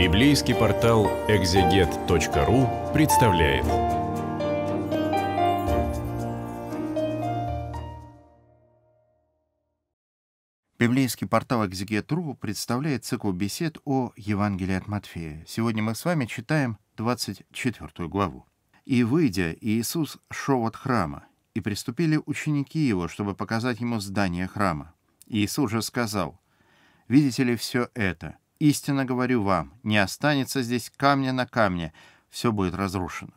Библейский портал экзегет.ру представляет. Библейский портал экзегет.ру представляет цикл бесед о Евангелии от Матфея. Сегодня мы с вами читаем 24 главу. «И выйдя, Иисус шел от храма, и приступили ученики его, чтобы показать ему здание храма. Иисус же сказал, «Видите ли все это? Истинно говорю вам, не останется здесь камня на камне, все будет разрушено.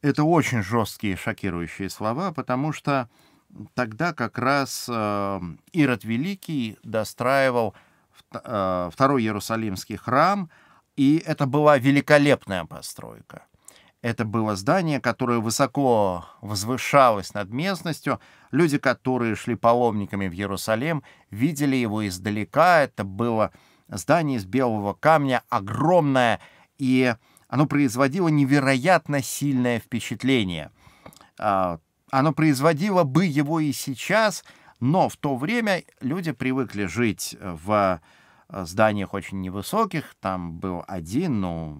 Это очень жесткие, шокирующие слова, потому что тогда как раз э, Ирод Великий достраивал э, второй Иерусалимский храм, и это была великолепная постройка. Это было здание, которое высоко возвышалось над местностью. Люди, которые шли паломниками в Иерусалим, видели его издалека. Это было здание из белого камня, огромное, и оно производило невероятно сильное впечатление. А, оно производило бы его и сейчас, но в то время люди привыкли жить в э, зданиях очень невысоких, там был один, ну,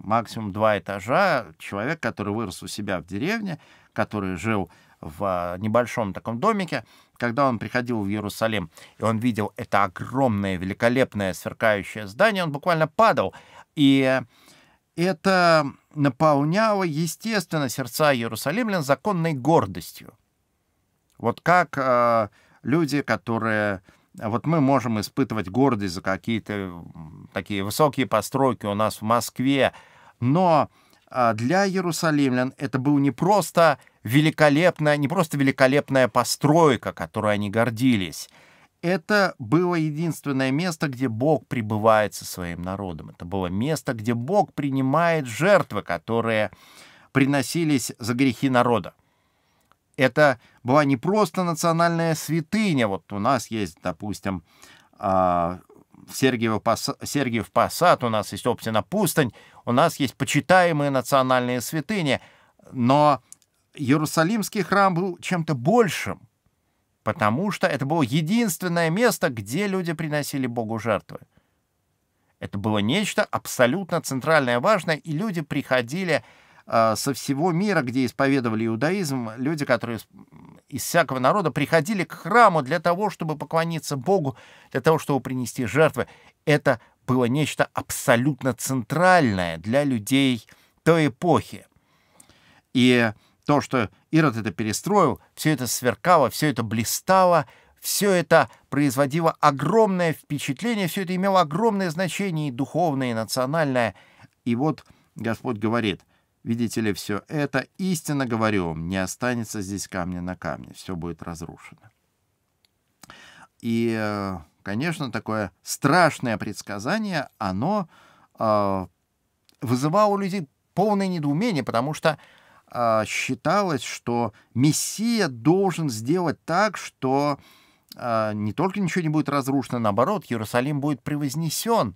максимум два этажа. Человек, который вырос у себя в деревне, который жил в в э, небольшом таком домике, когда он приходил в Иерусалим, и он видел это огромное, великолепное, сверкающее здание, он буквально падал. И это наполняло, естественно, сердца иерусалимлян законной гордостью. Вот как э, люди, которые... Вот мы можем испытывать гордость за какие-то такие высокие постройки у нас в Москве, но а для иерусалимлян это был не просто великолепная, не просто великолепная постройка, которой они гордились. Это было единственное место, где Бог пребывает со своим народом. Это было место, где Бог принимает жертвы, которые приносились за грехи народа. Это была не просто национальная святыня. Вот у нас есть, допустим, а, Сергиев, Пас... Посад, у нас есть Оптина пустынь, у нас есть почитаемые национальные святыни, но Иерусалимский храм был чем-то большим, потому что это было единственное место, где люди приносили Богу жертвы. Это было нечто абсолютно центральное, важное, и люди приходили а, со всего мира, где исповедовали иудаизм, люди, которые из всякого народа приходили к храму для того, чтобы поклониться Богу, для того, чтобы принести жертвы. Это было нечто абсолютно центральное для людей той эпохи. И то, что Ирод это перестроил, все это сверкало, все это блистало, все это производило огромное впечатление, все это имело огромное значение и духовное, и национальное. И вот Господь говорит, видите ли, все это, истинно говорю вам, не останется здесь камня на камне, все будет разрушено. И э, Конечно, такое страшное предсказание, оно э, вызывало у людей полное недоумение, потому что э, считалось, что Мессия должен сделать так, что э, не только ничего не будет разрушено, наоборот, Иерусалим будет превознесен.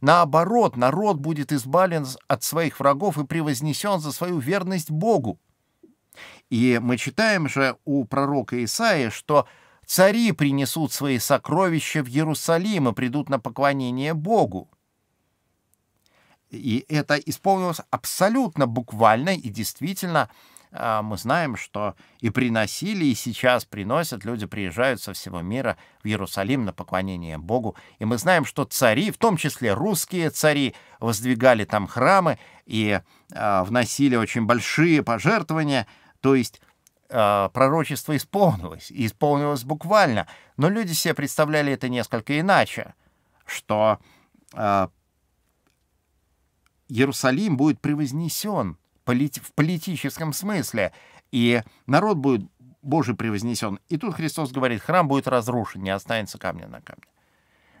Наоборот, народ будет избавлен от своих врагов и превознесен за свою верность Богу. И мы читаем же у пророка Исаия, что Цари принесут свои сокровища в Иерусалим и придут на поклонение Богу. И это исполнилось абсолютно буквально и действительно а, мы знаем, что и приносили, и сейчас приносят. Люди приезжают со всего мира в Иерусалим на поклонение Богу. И мы знаем, что цари, в том числе русские цари, воздвигали там храмы и а, вносили очень большие пожертвования. То есть Э, пророчество исполнилось, и исполнилось буквально, но люди себе представляли это несколько иначе, что э, Иерусалим будет превознесен в политическом смысле, и народ будет Божий превознесен. И тут Христос говорит, храм будет разрушен, не останется камня на камне.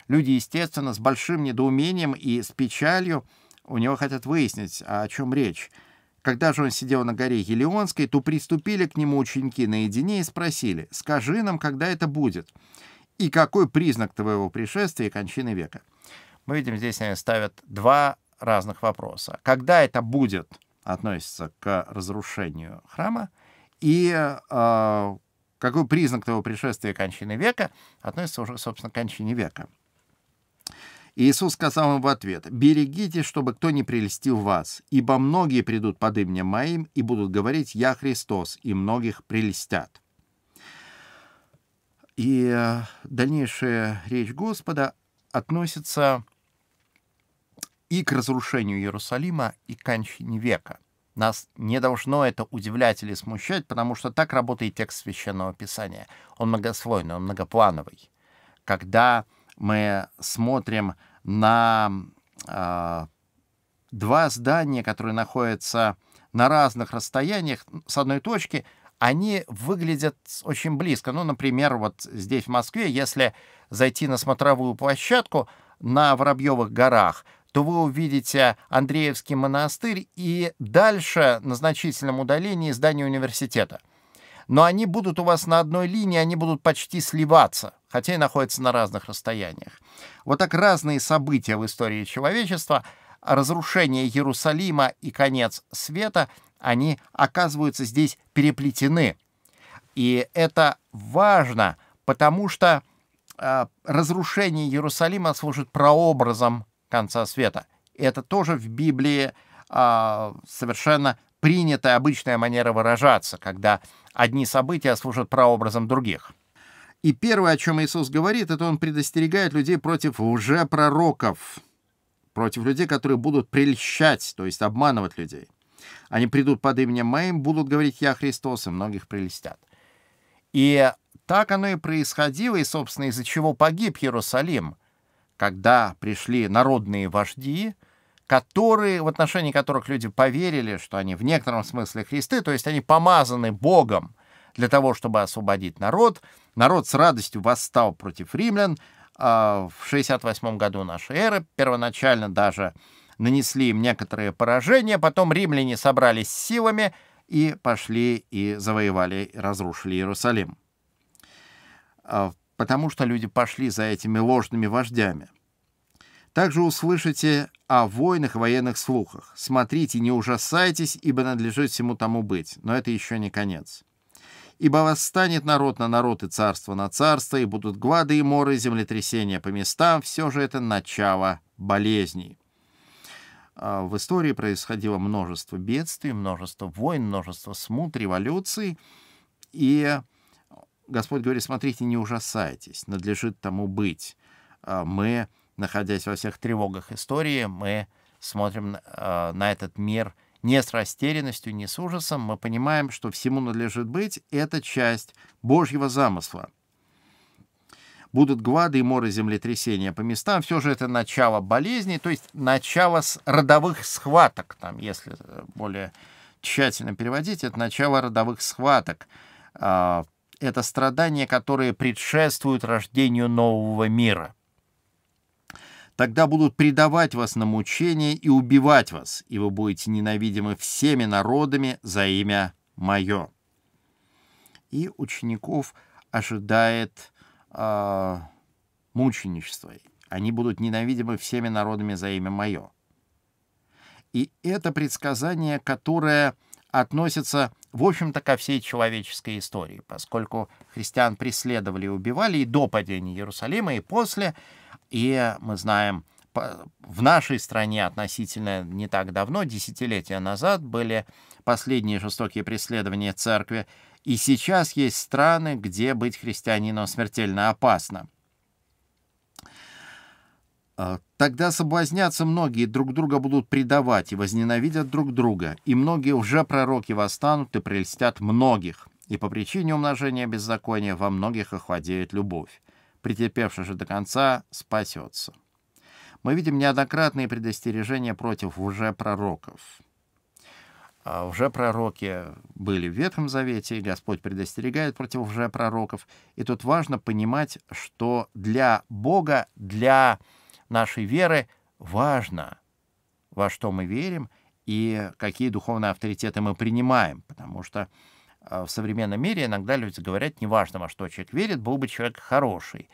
Люди, естественно, с большим недоумением и с печалью у него хотят выяснить, о чем речь. Когда же он сидел на горе Елеонской, то приступили к нему ученики наедине и спросили, «Скажи нам, когда это будет, и какой признак твоего пришествия и кончины века?» Мы видим, здесь они ставят два разных вопроса. Когда это будет относится к разрушению храма, и э, какой признак твоего пришествия кончины века относится уже, собственно, к кончине века. Иисус сказал им в ответ, «Берегите, чтобы кто не прелестил вас, ибо многие придут под именем Моим и будут говорить, «Я Христос», и многих прелестят». И э, дальнейшая речь Господа относится и к разрушению Иерусалима, и к кончине века. Нас не должно это удивлять или смущать, потому что так работает текст Священного Писания. Он многослойный, он многоплановый. Когда мы смотрим на э, два здания, которые находятся на разных расстояниях с одной точки, они выглядят очень близко. Ну, например, вот здесь, в Москве, если зайти на смотровую площадку на Воробьевых горах, то вы увидите Андреевский монастырь и дальше на значительном удалении здание университета. Но они будут у вас на одной линии, они будут почти сливаться хотя и находятся на разных расстояниях. Вот так разные события в истории человечества, разрушение Иерусалима и конец света, они оказываются здесь переплетены. И это важно, потому что э, разрушение Иерусалима служит прообразом конца света. И это тоже в Библии э, совершенно принятая обычная манера выражаться, когда одни события служат прообразом других. И первое, о чем Иисус говорит, это он предостерегает людей против уже пророков, против людей, которые будут прельщать, то есть обманывать людей. Они придут под именем моим, будут говорить «Я Христос», и многих прелестят. И так оно и происходило, и, собственно, из-за чего погиб Иерусалим, когда пришли народные вожди, которые, в отношении которых люди поверили, что они в некотором смысле Христы, то есть они помазаны Богом для того, чтобы освободить народ — Народ с радостью восстал против римлян. А, в 68 году нашей эры первоначально даже нанесли им некоторые поражения, потом римляне собрались силами и пошли и завоевали, и разрушили Иерусалим. А, потому что люди пошли за этими ложными вождями. Также услышите о войнах и военных слухах. Смотрите, не ужасайтесь, ибо надлежит всему тому быть. Но это еще не конец ибо восстанет народ на народ и царство на царство, и будут глады и моры, и землетрясения по местам, все же это начало болезней. А, в истории происходило множество бедствий, множество войн, множество смут, революций, и Господь говорит, смотрите, не ужасайтесь, надлежит тому быть. А, мы, находясь во всех тревогах истории, мы смотрим а, на этот мир – не с растерянностью, не с ужасом. Мы понимаем, что всему надлежит быть. Это часть Божьего замысла. Будут гвады и моры землетрясения по местам. Все же это начало болезни, то есть начало родовых схваток. Там, если э, более тщательно переводить, это начало родовых схваток. А, это страдания, которые предшествуют рождению нового мира. Тогда будут предавать вас на мучение и убивать вас, и вы будете ненавидимы всеми народами за имя Мое». И учеников ожидает э, мученичество. Они будут ненавидимы всеми народами за имя Мое. И это предсказание, которое относится, в общем-то, ко всей человеческой истории, поскольку христиан преследовали и убивали и до падения Иерусалима, и после – и мы знаем, в нашей стране относительно не так давно, десятилетия назад, были последние жестокие преследования церкви, и сейчас есть страны, где быть христианином смертельно опасно. А, тогда соблазнятся многие, друг друга будут предавать и возненавидят друг друга, и многие уже пророки восстанут и прельстят многих, и по причине умножения беззакония во многих охладеет любовь претерпевший же до конца, спасется. Мы видим неоднократные предостережения против уже пророков. Уже а пророки были в Ветхом Завете, и Господь предостерегает против уже пророков. И тут важно понимать, что для Бога, для нашей веры важно, во что мы верим и какие духовные авторитеты мы принимаем, потому что а, в современном мире иногда люди говорят, неважно, во что человек верит, был бы человек хороший.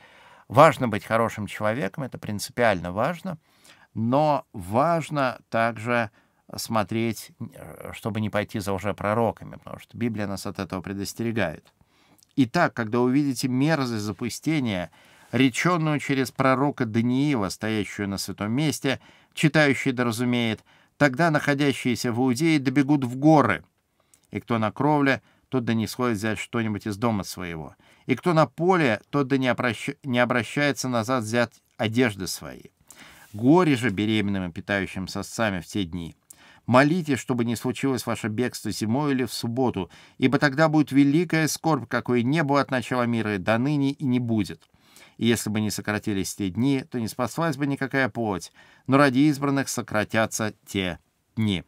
Важно быть хорошим человеком, это принципиально важно, но важно также смотреть, э, чтобы не пойти за уже пророками, потому что Библия нас от этого предостерегает. Итак, когда увидите мерзость запустения, реченную через пророка Даниила, стоящую на святом месте, читающий да разумеет, тогда находящиеся в Иудее добегут в горы, и кто на кровле, тот да не сходит взять что-нибудь из дома своего. И кто на поле, тот да не, обращ... не обращается назад взять одежды свои. Горе же беременным и питающим сосцами в те дни. Молите, чтобы не случилось ваше бегство зимой или в субботу, ибо тогда будет великая скорбь, какой не было от начала мира и до ныне и не будет. И если бы не сократились те дни, то не спаслась бы никакая плоть, но ради избранных сократятся те дни».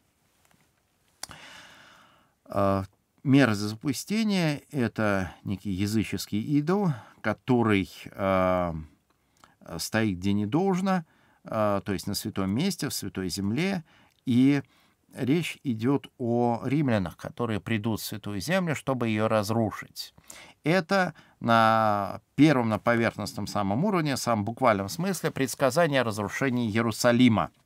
А, Мера запустения — это некий языческий идол, который э, стоит где не должно, э, то есть на святом месте, в святой земле, и речь идет о римлянах, которые придут в святую землю, чтобы ее разрушить. Это на первом, на поверхностном самом уровне, в самом буквальном смысле, предсказание разрушения Иерусалима —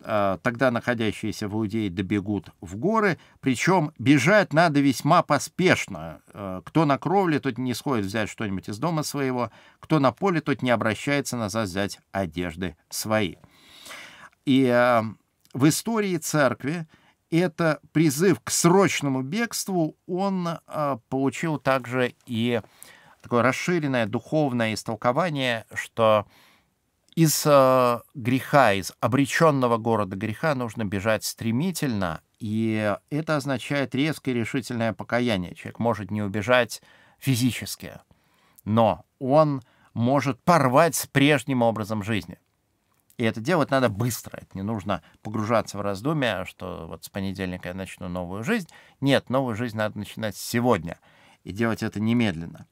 Э, тогда находящиеся в Иудее добегут в горы, причем бежать надо весьма поспешно. Э, кто на кровле, тот не сходит взять что-нибудь из дома своего, кто на поле, тот не обращается назад взять одежды свои. И э, в истории церкви это призыв к срочному бегству, он получил также и такое расширенное духовное истолкование, что э, из э, греха, из обреченного города греха нужно бежать стремительно, и это означает резкое решительное покаяние. Человек может не убежать физически, но он может порвать с прежним образом жизни. И это делать надо быстро. Это не нужно погружаться в раздумья, что вот с понедельника я начну новую жизнь. Нет, новую жизнь надо начинать сегодня и делать это немедленно.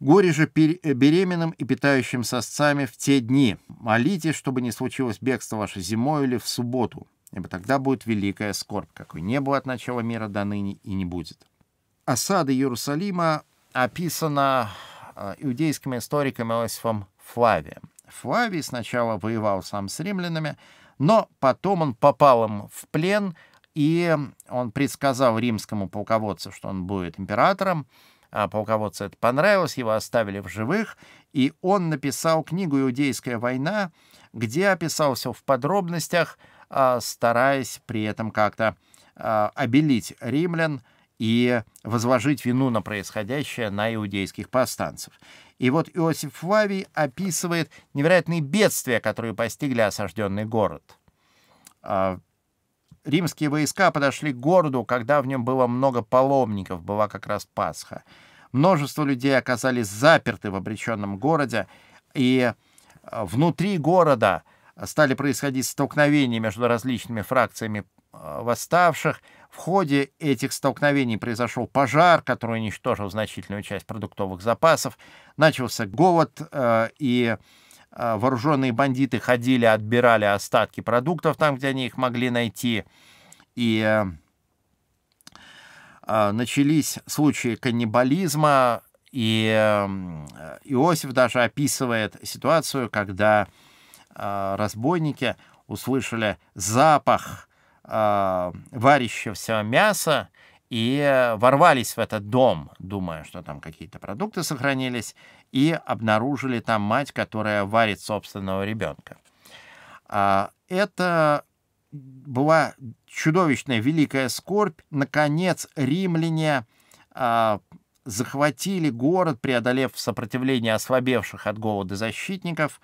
Горе же э, беременным и питающим сосцами в те дни. Молитесь, чтобы не случилось бегство ваше зимой или в субботу, ибо тогда будет великая скорбь, какой не было от начала мира до ныне и не будет. Осада Иерусалима описана э, иудейским историком Иосифом Флавием. Флавий сначала воевал сам с римлянами, но потом он попал им в плен, и он предсказал римскому полководцу, что он будет императором, а, полководцу это понравилось, его оставили в живых, и он написал книгу «Иудейская война», где описал все в подробностях, а, стараясь при этом как-то а, обелить римлян и возложить вину на происходящее на иудейских повстанцев. И вот Иосиф Флавий описывает невероятные бедствия, которые постигли осажденный город. Римские войска подошли к городу, когда в нем было много паломников, была как раз Пасха. Множество людей оказались заперты в обреченном городе, и э, внутри города стали происходить столкновения между различными фракциями э, восставших. В ходе этих столкновений произошел пожар, который уничтожил значительную часть продуктовых запасов, начался голод э, и а, вооруженные бандиты ходили, отбирали остатки продуктов там, где они их могли найти. И э, а, начались случаи каннибализма, и э, Иосиф даже описывает ситуацию, когда э, разбойники услышали запах варящегося мяса и э, ворвались в этот дом, думая, что там какие-то продукты сохранились, и обнаружили там мать, которая варит собственного ребенка. А, это была чудовищная великая скорбь. Наконец, римляне а, захватили город, преодолев сопротивление ослабевших от голода защитников.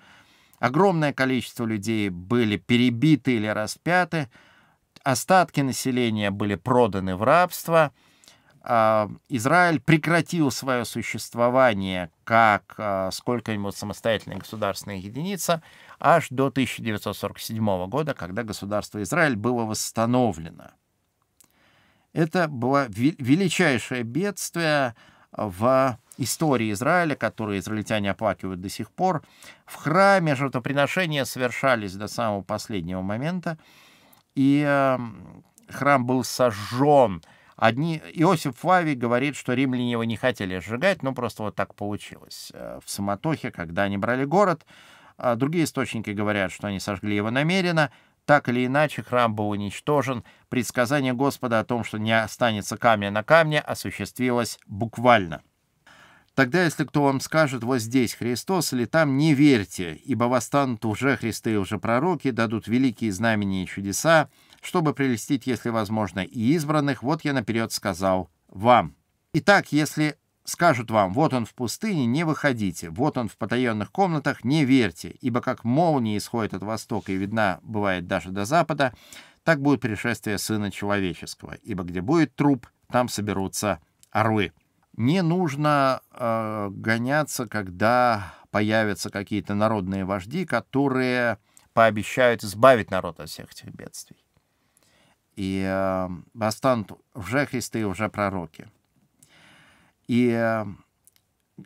Огромное количество людей были перебиты или распяты остатки населения были проданы в рабство. А, Израиль прекратил свое существование как а, сколько-нибудь самостоятельная государственная единица аж до 1947 года, когда государство Израиль было восстановлено. Это было величайшее бедствие в истории Израиля, которое израильтяне оплакивают до сих пор. В храме жертвоприношения совершались до самого последнего момента и эм, храм был сожжен. Одни... Иосиф Флавий говорит, что римляне его не хотели сжигать, но просто вот так получилось. Э, в самотохе, когда они брали город, а другие источники говорят, что они сожгли его намеренно. Так или иначе, храм был уничтожен. Предсказание Господа о том, что не останется камня на камне, осуществилось буквально — Тогда, если кто вам скажет, вот здесь Христос или там, не верьте, ибо восстанут уже Христы и уже пророки, дадут великие знамения и чудеса, чтобы прелестить, если возможно, и избранных, вот я наперед сказал вам. Итак, если скажут вам, вот он в пустыне, не выходите, вот он в потаенных комнатах, не верьте, ибо как молния исходит от востока и видна бывает даже до запада, так будет пришествие Сына Человеческого, ибо где будет труп, там соберутся орлы». Не нужно э, гоняться, когда появятся какие-то народные вожди, которые пообещают избавить народ от всех этих бедствий. И э, восстанут уже Христы и уже пророки. И э,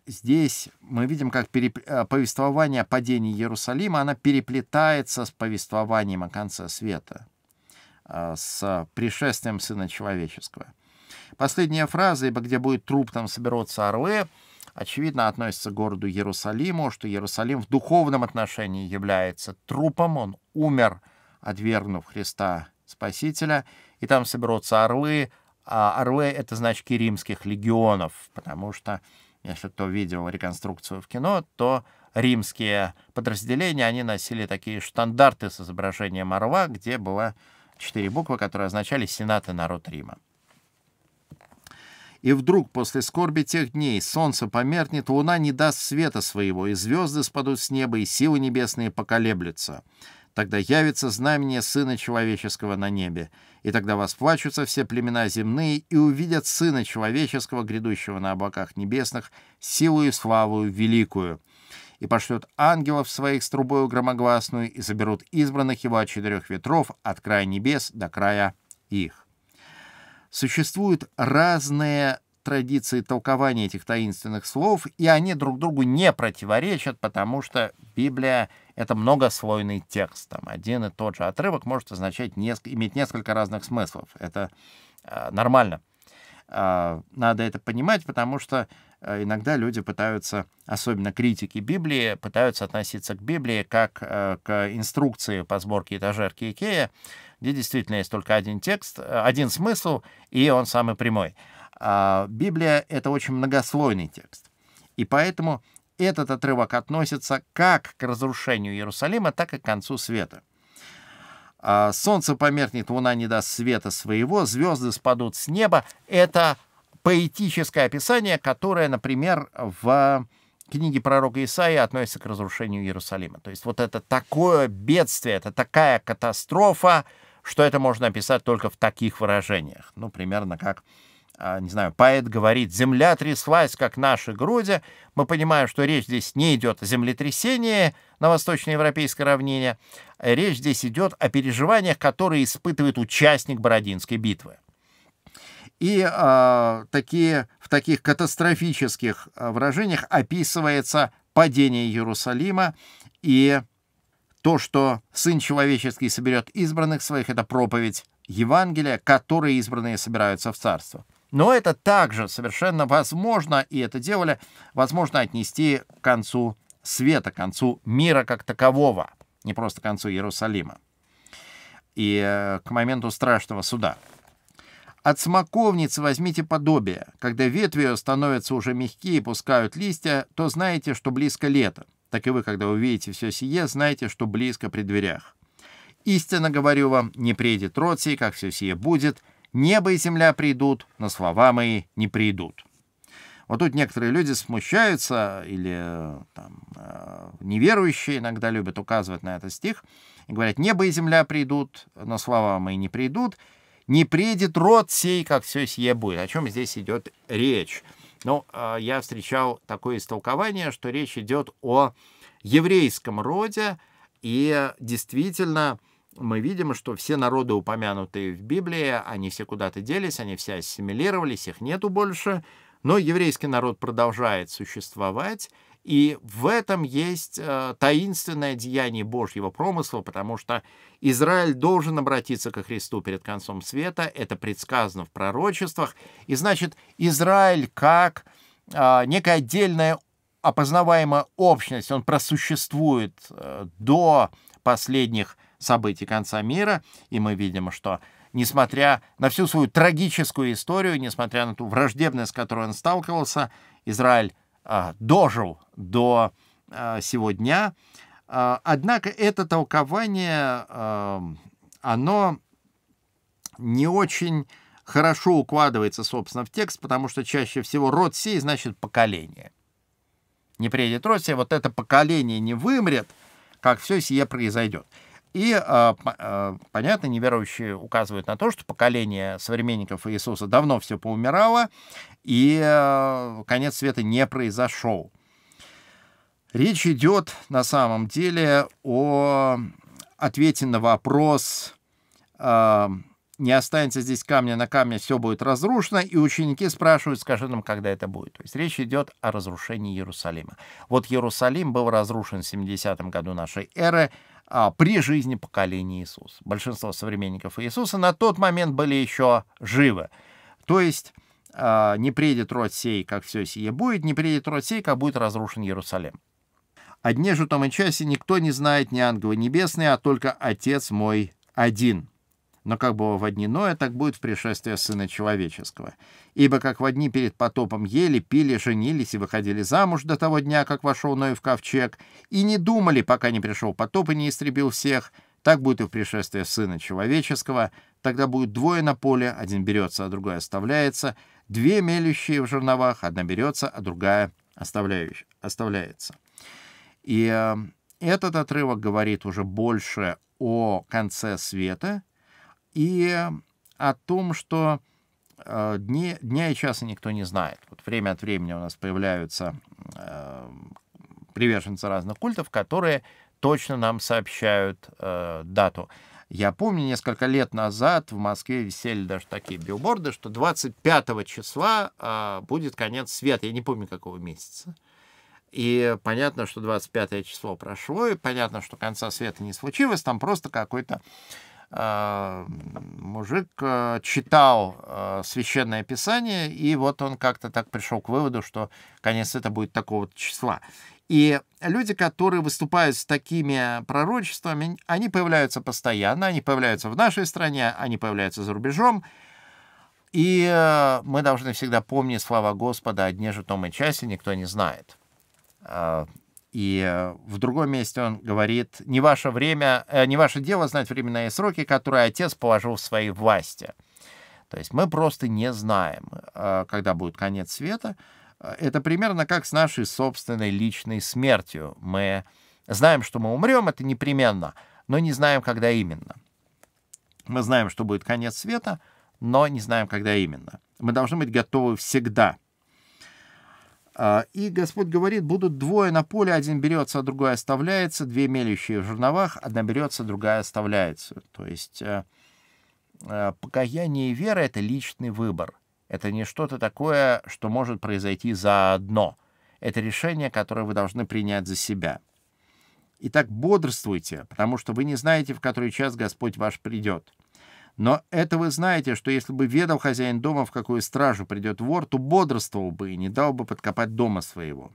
здесь мы видим, как переп... Э, повествование о падении Иерусалима, она переплетается с повествованием о конце света, э, с пришествием Сына Человеческого. Последняя фраза, ибо где будет труп, там соберутся орлы, очевидно, относится к городу Иерусалиму, что Иерусалим в духовном отношении является трупом, он умер, отвергнув Христа Спасителя, и там соберутся орлы, а орлы — это значки римских легионов, потому что, если кто видел реконструкцию в кино, то римские подразделения, они носили такие штандарты с изображением орла, где было четыре буквы, которые означали «Сенат и народ Рима». И вдруг после скорби тех дней солнце померкнет, луна не даст света своего, и звезды спадут с неба, и силы небесные поколеблются. Тогда явится знамение Сына Человеческого на небе, и тогда восплачутся все племена земные и увидят Сына Человеческого, грядущего на облаках небесных, силу и славу великую. И пошлет ангелов своих с трубою громогласную, и заберут избранных его от четырех ветров, от края небес до края их существуют разные традиции толкования этих таинственных слов, и они друг другу не противоречат, потому что Библия — это многослойный текст. Там один и тот же отрывок может означать, неск... иметь несколько разных смыслов. Это э, нормально. Э, надо это понимать, потому что э, иногда люди пытаются, особенно критики Библии, пытаются относиться к Библии как э, к инструкции по сборке этажерки Икея, где действительно есть только один текст, э, один смысл, и он самый прямой. А Библия — это очень многослойный текст. И поэтому этот отрывок относится как к разрушению Иерусалима, так и к концу света. А, Солнце померкнет, луна не даст света своего, звезды спадут с неба. Это поэтическое описание, которое, например, в книге пророка Исаия относится к разрушению Иерусалима. То есть вот это такое бедствие, это такая катастрофа, что это можно описать только в таких выражениях. Ну, примерно как, а, не знаю, поэт говорит «Земля тряслась, как наши груди». Мы понимаем, что речь здесь не идет о землетрясении на восточноевропейской равнине. Э, речь здесь идет о переживаниях, которые испытывает участник Бородинской битвы. И э, такие, в таких катастрофических а, выражениях описывается падение Иерусалима и то, что Сын Человеческий соберет избранных своих, это проповедь Евангелия, которые избранные собираются в Царство. Но это также совершенно возможно, и это делали, возможно отнести к концу света, к концу мира как такового, не просто к концу Иерусалима и э, к моменту страшного суда. От смоковницы возьмите подобие. Когда ветви становятся уже мягкие и пускают листья, то знаете, что близко лето так и вы, когда увидите все сие, знаете, что близко при дверях. Истинно говорю вам, не приедет род сей, как все сие будет, небо и земля придут, но слова мои не придут». Вот тут некоторые люди смущаются или там, э, неверующие иногда любят указывать на этот стих и говорят, небо и земля придут, но слова мои не придут, не приедет род сей, как все сие будет. О чем здесь идет речь? Но ну, а, я встречал такое истолкование, что речь идет о еврейском роде, и действительно мы видим, что все народы, упомянутые в Библии, они все куда-то делись, они все ассимилировались, их нету больше, но еврейский народ продолжает существовать, и в этом есть э, таинственное деяние Божьего промысла, потому что Израиль должен обратиться ко Христу перед концом света, это предсказано в пророчествах, и значит Израиль как э, некая отдельная опознаваемая общность, он просуществует э, до последних событий конца мира, и мы видим, что несмотря на всю свою трагическую историю, несмотря на ту враждебность, с которой он сталкивался, Израиль Э, дожил до э, сегодня. Э, однако это толкование, оно не очень хорошо укладывается, собственно, в текст, потому что чаще всего род сей значит поколение. Не приедет род сей, вот это поколение не вымрет, как все сие произойдет. И, а, а, понятно, неверующие указывают на то, что поколение современников Иисуса давно все поумирало, и а, конец света не произошел. Речь идет на самом деле о ответе на вопрос, не останется здесь камня на камне, все будет разрушено, и ученики спрашивают, скажи нам, когда это будет. То есть речь идет о разрушении Иерусалима. Вот Иерусалим был разрушен в 70 году нашей эры, а, при жизни поколения Иисуса. Большинство современников Иисуса на тот момент были еще живы. То есть а, не приедет род сей, как все сие будет, не приедет род сей, как будет разрушен Иерусалим. О дне же том и часе никто не знает ни ангелы небесные, а только Отец мой один но как было во дни Ноя, так будет в пришествии Сына Человеческого. Ибо как во дни перед потопом ели, пили, женились и выходили замуж до того дня, как вошел Ной в ковчег, и не думали, пока не пришел потоп и не истребил всех, так будет и в пришествии Сына Человеческого, тогда будет двое на поле, один берется, а другой оставляется, две мелющие в жерновах, одна берется, а другая оставляется. И э, этот отрывок говорит уже больше о конце света — и э, о том, что э, дни, дня и часа никто не знает. Вот время от времени у нас появляются э, приверженцы разных культов, которые точно нам сообщают э, дату. Я помню, несколько лет назад в Москве висели даже такие билборды, что 25 числа э, будет конец света. Я не помню, какого месяца. И понятно, что 25 число прошло, и понятно, что конца света не случилось, там просто какой-то а, мужик а, читал а, священное писание, и вот он как-то так пришел к выводу, что конец это будет такого числа. И люди, которые выступают с такими пророчествами, они появляются постоянно, они появляются в нашей стране, они появляются за рубежом. И э, мы должны всегда помнить слова Господа о дне же том и часе, никто не знает. И э, в другом месте он говорит, не ваше время, э, не ваше дело знать временные сроки, которые отец положил в своей власти. То есть мы просто не знаем, э, когда будет конец света. Это примерно как с нашей собственной личной смертью. Мы знаем, что мы умрем, это непременно, но не знаем, когда именно. Мы знаем, что будет конец света, но не знаем, когда именно. Мы должны быть готовы всегда — а, и Господь говорит, будут двое на поле, один берется, а другой оставляется, две мелющие в жерновах, одна берется, другая оставляется. То есть э, э, покаяние и вера — это личный выбор. Это не что-то такое, что может произойти заодно. Это решение, которое вы должны принять за себя. Итак, бодрствуйте, потому что вы не знаете, в который час Господь ваш придет. Но это вы знаете, что если бы ведал хозяин дома, в какую стражу придет вор, то бодрствовал бы и не дал бы подкопать дома своего.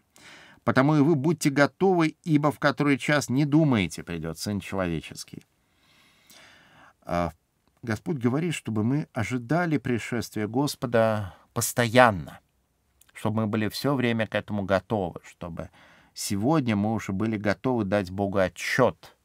Потому и вы будьте готовы, ибо в который час не думаете, придет Сын Человеческий. А, Господь говорит, чтобы мы ожидали пришествия Господа постоянно, чтобы мы были все время к этому готовы, чтобы сегодня мы уже были готовы дать Богу отчет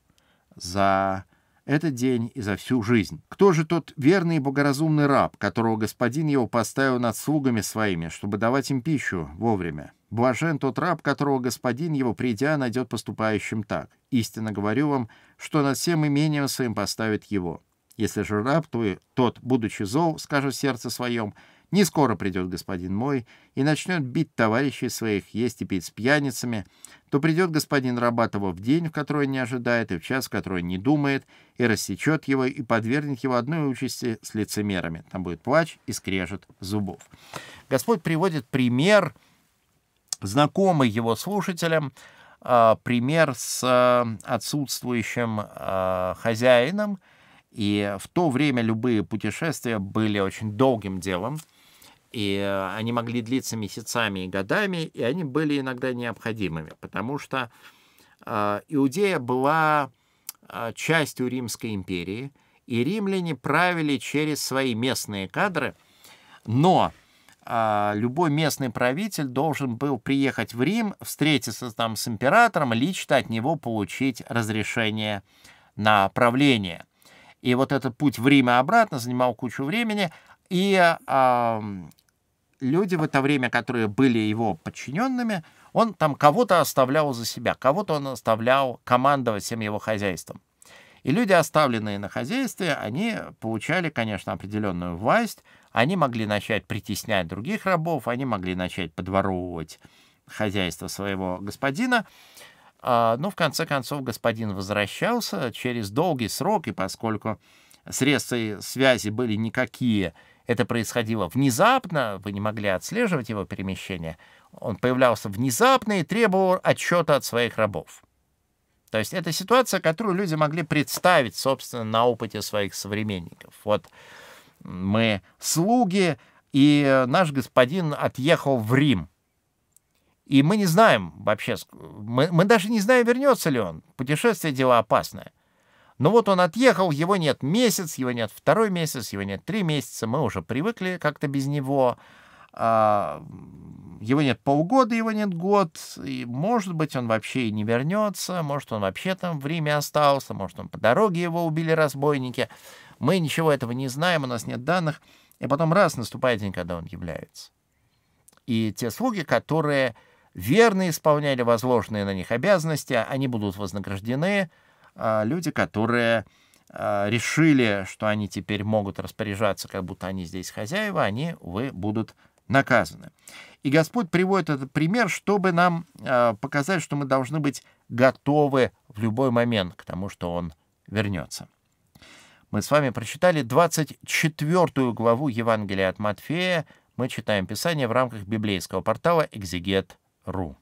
за этот день и за всю жизнь. Кто же тот верный и богоразумный раб, которого господин его поставил над слугами своими, чтобы давать им пищу вовремя? Блажен тот раб, которого господин его, придя, найдет поступающим так. Истинно говорю вам, что над всем имением своим поставит его. Если же раб твой, тот, будучи зол, скажет сердце своем — не скоро придет господин мой и начнет бить товарищей своих, есть и пить с пьяницами, то придет господин Рабатова в день, в который не ожидает, и в час, в который не думает, и рассечет его, и подвергнет его одной участи с лицемерами. Там будет плач и скрежет зубов. Господь приводит пример, знакомый его слушателям, а, пример с а, отсутствующим а, хозяином, и в то время любые путешествия были очень долгим делом. И э, они могли длиться месяцами и годами, и они были иногда необходимыми, потому что э, Иудея была э, частью Римской империи, и римляне правили через свои местные кадры, но любой местный правитель должен был приехать в Рим, встретиться там с императором, лично от него получить разрешение на правление. И вот этот путь в Рим и обратно занимал кучу времени, и э, люди в это время, которые были его подчиненными, он там кого-то оставлял за себя, кого-то он оставлял командовать всем его хозяйством. И люди, оставленные на хозяйстве, они получали, конечно, определенную власть, они могли начать притеснять других рабов, они могли начать подворовывать хозяйство своего господина. А, Но ну, в конце концов господин возвращался через долгий срок, и поскольку средства связи были никакие, это происходило внезапно, вы не могли отслеживать его перемещение. Он появлялся внезапно и требовал отчета от своих рабов. То есть это ситуация, которую люди могли представить, собственно, на опыте своих современников. Вот мы слуги, и наш господин отъехал в Рим. И мы не знаем вообще, мы, мы даже не знаем, вернется ли он. Путешествие — дело опасное. Но ну вот он отъехал, его нет месяц, его нет второй месяц, его нет три месяца, мы уже привыкли как-то без него. А, его нет полгода, его нет год, и, может быть, он вообще и не вернется, может, он вообще там в Риме остался, может, он по дороге его убили разбойники. Мы ничего этого не знаем, у нас нет данных. И потом раз наступает день, когда он является. И те слуги, которые верно исполняли возложенные на них обязанности, они будут вознаграждены — а, люди, которые а, решили, что они теперь могут распоряжаться, как будто они здесь хозяева, они, увы, будут наказаны. И Господь приводит этот пример, чтобы нам а, показать, что мы должны быть готовы в любой момент к тому, что Он вернется. Мы с вами прочитали 24 главу Евангелия от Матфея. Мы читаем Писание в рамках библейского портала «Экзегет.ру».